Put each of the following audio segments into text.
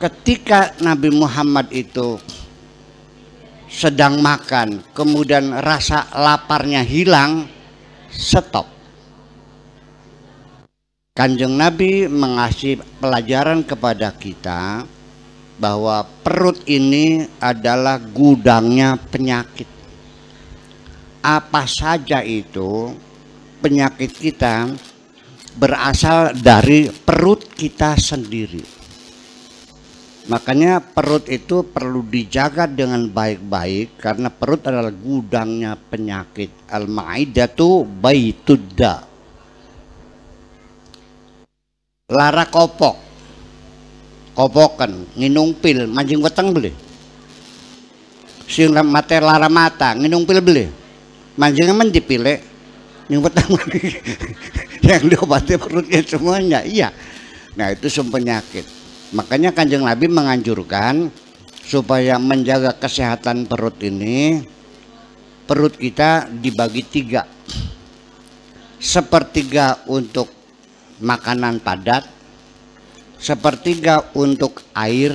ketika Nabi Muhammad itu sedang makan, kemudian rasa laparnya hilang, stop. Kanjeng Nabi mengasih pelajaran kepada kita bahwa perut ini adalah gudangnya penyakit. Apa saja itu penyakit kita berasal dari perut kita sendiri Makanya perut itu perlu dijaga dengan baik-baik karena perut adalah gudangnya penyakit. Al-Ma'idatu baitudda. Lara kopok. Kopokan, nginung pil, mancing weteng beli. Sing mata lara mata, nginung pil beli. Mancingnya mandi pilih weteng beli. yang diobati perutnya semuanya iya nah itu sempenyakit. penyakit Makanya Kanjeng Nabi menganjurkan supaya menjaga kesehatan perut ini perut kita dibagi tiga sepertiga untuk makanan padat sepertiga untuk air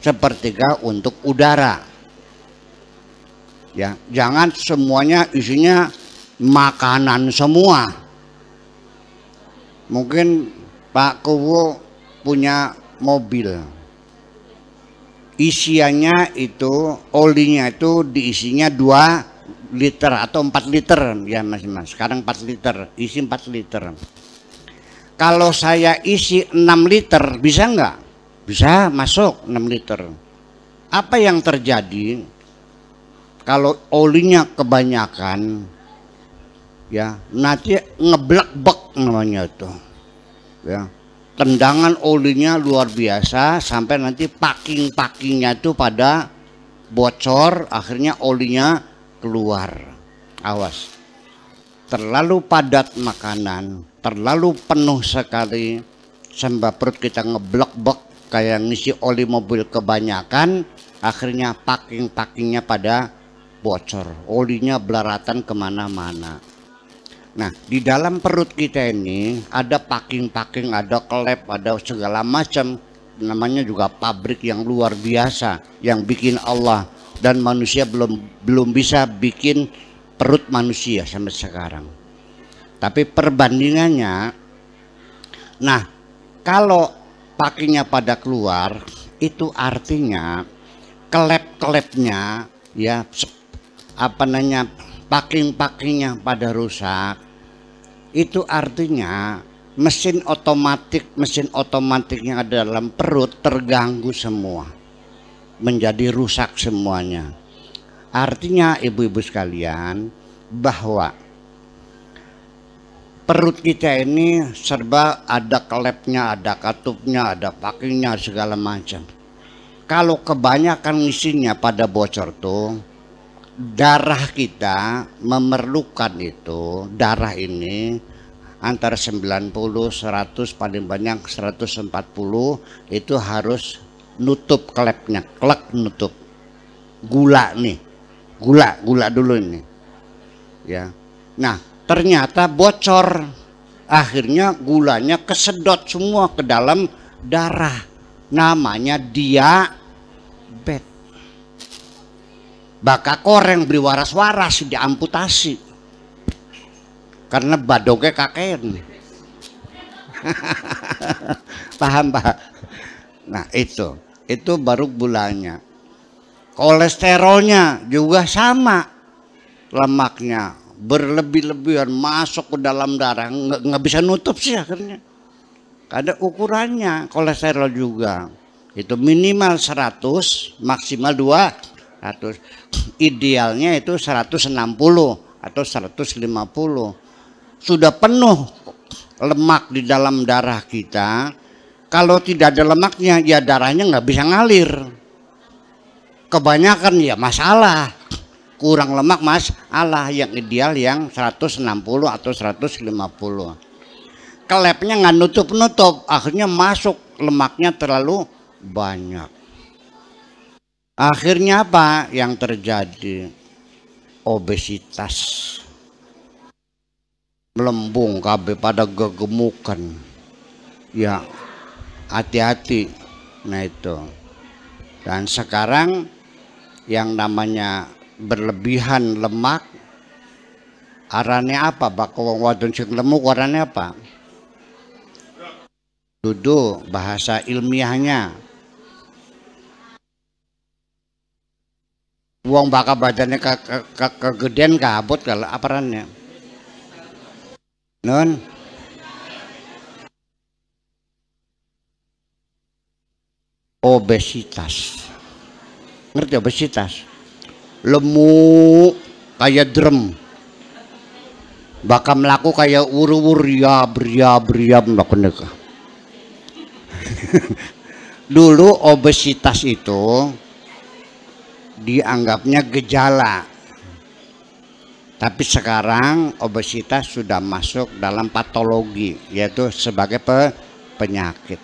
sepertiga untuk udara ya jangan semuanya isinya makanan semua mungkin Pak kowo punya mobil. Isiannya itu olinya itu diisinya dua liter atau empat liter ya Mas Mas. Sekarang empat liter, isi empat liter. Kalau saya isi enam liter bisa nggak? Bisa masuk enam liter. Apa yang terjadi kalau olinya kebanyakan ya nanti ngeblek bek namanya itu ya Tendangan olinya luar biasa sampai nanti packing-packingnya itu pada bocor akhirnya olinya keluar awas terlalu padat makanan terlalu penuh sekali sembah perut kita ngeblok-blok kayak ngisi oli mobil kebanyakan akhirnya packing-packingnya pada bocor olinya belaratan kemana-mana Nah, di dalam perut kita ini ada packing-packing, ada klep, ada segala macam namanya juga pabrik yang luar biasa yang bikin Allah dan manusia belum belum bisa bikin perut manusia sampai sekarang. Tapi perbandingannya nah, kalau pakinya pada keluar itu artinya klep-klepnya ya apa namanya paking pakinya pada rusak itu artinya mesin otomatik mesin otomatiknya yang ada dalam perut terganggu semua menjadi rusak semuanya artinya ibu-ibu sekalian bahwa perut kita ini serba ada klepnya ada katupnya ada pakinya segala macam kalau kebanyakan isinya pada bocor tuh darah kita memerlukan itu darah ini antara 90 100 paling banyak 140 itu harus nutup klepnya klek nutup gula nih gula gula dulu ini ya nah ternyata bocor akhirnya gulanya kesedot semua ke dalam darah namanya diabetes baka koreng beri waras-waras di amputasi karena badoge kakek paham pak nah itu itu baru bulannya kolesterolnya juga sama lemaknya berlebih-lebihan masuk ke dalam darah nggak, nggak bisa nutup sih akhirnya ada ukurannya kolesterol juga itu minimal 100 maksimal 2 100 idealnya itu 160 atau 150 sudah penuh lemak di dalam darah kita kalau tidak ada lemaknya ya darahnya nggak bisa ngalir kebanyakan ya masalah kurang lemak mas Allah yang ideal yang 160 atau 150 kelepnya nggak nutup-nutup akhirnya masuk lemaknya terlalu banyak Akhirnya apa yang terjadi? Obesitas. Melembung KB pada kegemukan. Ya, hati-hati. Nah itu. Dan sekarang yang namanya berlebihan lemak arane apa? Bak wong wadon sing lemu, arane apa? Duduk bahasa ilmiahnya Uang bakal badannya ke, ke, ke, kegedean kabut kalau aparannya. Nun. Obesitas. Ngerti obesitas? Lemu kayak drum Bakal melaku kayak uru-ur ya bria bria Dulu obesitas itu dianggapnya gejala. Tapi sekarang obesitas sudah masuk dalam patologi yaitu sebagai pe penyakit.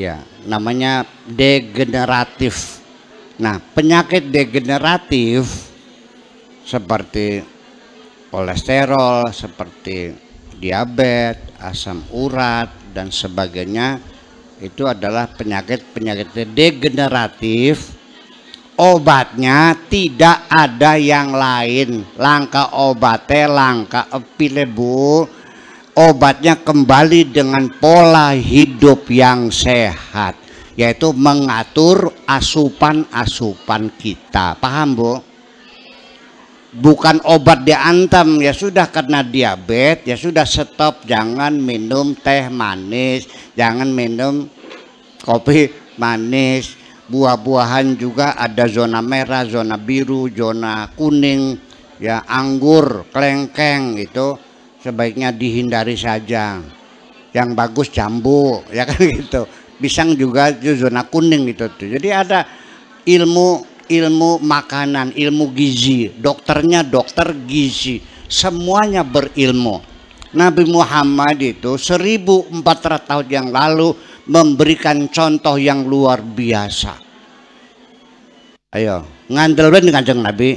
Ya, namanya degeneratif. Nah, penyakit degeneratif seperti kolesterol, seperti diabetes, asam urat dan sebagainya itu adalah penyakit-penyakit degeneratif obatnya tidak ada yang lain langkah obatnya langkah epile bu obatnya kembali dengan pola hidup yang sehat yaitu mengatur asupan-asupan kita paham bu bukan obat diantam ya sudah karena diabetes ya sudah stop jangan minum teh manis jangan minum kopi manis buah-buahan juga ada zona merah zona biru zona kuning ya anggur kelengkeng itu sebaiknya dihindari saja yang bagus jambu ya kan gitu pisang juga itu zona kuning gitu tuh jadi ada ilmu ilmu makanan, ilmu gizi, dokternya dokter gizi, semuanya berilmu. Nabi Muhammad itu 1400 tahun yang lalu memberikan contoh yang luar biasa. Ayo, ngandel dengan kanjeng Nabi.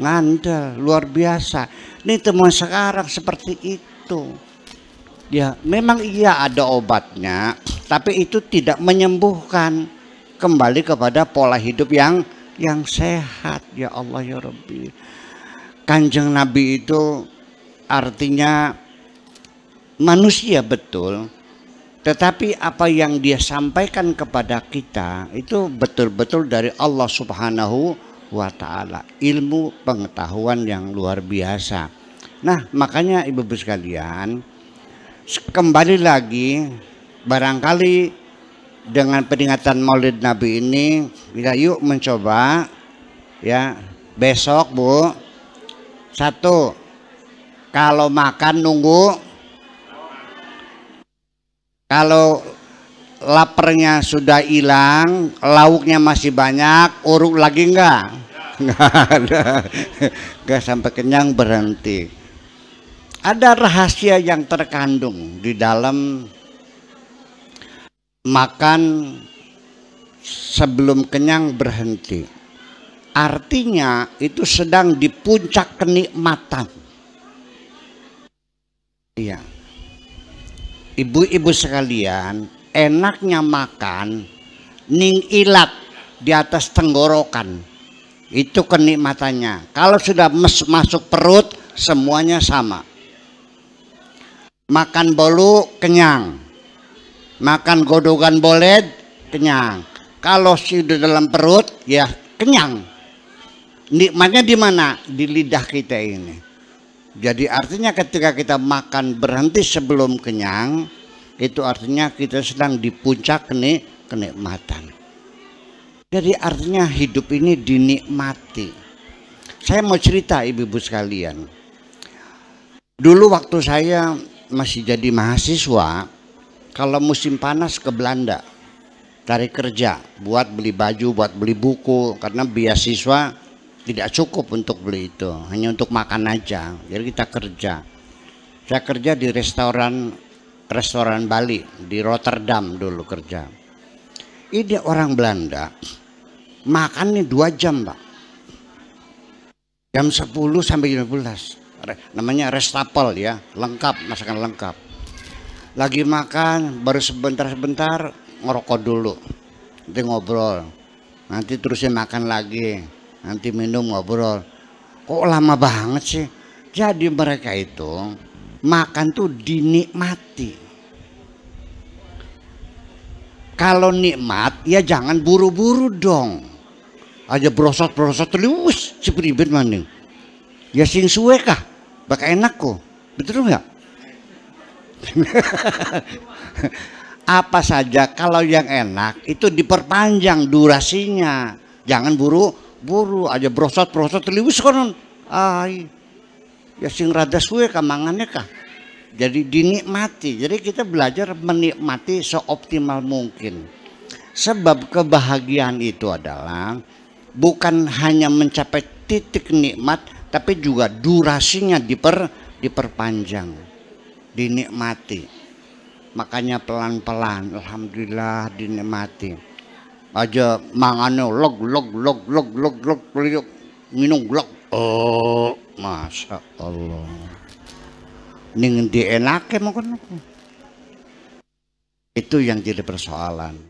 Ngandel, luar biasa. Ini teman sekarang seperti itu. Ya, memang iya ada obatnya, tapi itu tidak menyembuhkan. Kembali kepada pola hidup yang yang sehat, ya Allah ya Rabbi. Kanjeng Nabi itu artinya manusia betul, tetapi apa yang dia sampaikan kepada kita itu betul-betul dari Allah Subhanahu wa taala, ilmu pengetahuan yang luar biasa. Nah, makanya Ibu-ibu sekalian, kembali lagi barangkali dengan peringatan Maulid Nabi ini kita ya, yuk mencoba ya besok Bu satu kalau makan nunggu kalau lapernya sudah hilang, lauknya masih banyak, uruk lagi enggak? Enggak ada. sampai kenyang berhenti. Ada rahasia yang terkandung di dalam makan sebelum kenyang berhenti. Artinya itu sedang di puncak kenikmatan. Iya ibu-ibu sekalian, enaknya makan ning ilat di atas tenggorokan. Itu kenikmatannya. Kalau sudah masuk perut, semuanya sama. Makan bolu kenyang. Makan godogan boled kenyang. Kalau sudah dalam perut, ya kenyang. Nikmatnya di mana? Di lidah kita ini. Jadi artinya ketika kita makan berhenti sebelum kenyang, itu artinya kita sedang di puncak nih kenikmatan. Jadi artinya hidup ini dinikmati. Saya mau cerita ibu-ibu sekalian. Dulu waktu saya masih jadi mahasiswa, kalau musim panas ke Belanda, tarik kerja, buat beli baju, buat beli buku, karena beasiswa tidak cukup untuk beli itu, hanya untuk makan aja. Jadi kita kerja. Saya kerja di restoran restoran Bali di Rotterdam dulu kerja. Ini orang Belanda makannya dua jam pak. Jam 10 sampai jam 12 Namanya restapel ya Lengkap, masakan lengkap Lagi makan, baru sebentar-sebentar Ngerokok dulu Nanti ngobrol Nanti terusnya makan lagi nanti minum ngobrol kok lama banget sih jadi mereka itu makan tuh dinikmati kalau nikmat ya jangan buru-buru dong aja brosot-brosot terus si pribit maning ya sing suwe kah bakal enak kok betul nggak apa saja kalau yang enak itu diperpanjang durasinya jangan buru buru aja brosot brosot teliwis konon ay ya sing rada suwe kamangannya kah jadi dinikmati jadi kita belajar menikmati seoptimal mungkin sebab kebahagiaan itu adalah bukan hanya mencapai titik nikmat tapi juga durasinya diper diperpanjang dinikmati makanya pelan-pelan alhamdulillah dinikmati aja mangane log log log log log log liuk minum log oh masya Allah ning dienake mungkin itu yang jadi persoalan